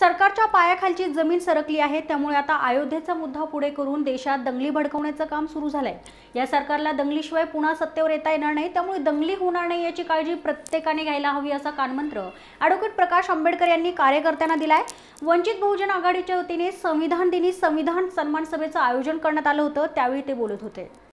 सरकारच्या पायाखालची जमीन सरकली आहे त्यामुळे आता अयोध्येचा मुद्दा पुढे करून देशात दंगली भडकवण्याचं काम सुरू झालंय या सरकारला दंगलीशिवाय पुन्हा सत्तेवर येता येणार नाही त्यामुळे दंगली होणार नाही याची काळजी प्रत्येकाने घ्यायला हवी असा कानमंत्र ॲडव्होकेट प्रकाश आंबेडकर यांनी कार्यकर्त्यांना दिलाय वंचित बहुजन आघाडीच्या वतीने संविधान दिनी संविधान सन्मान सभेचं आयोजन करण्यात आलं होतं त्यावेळी ते बोलत होते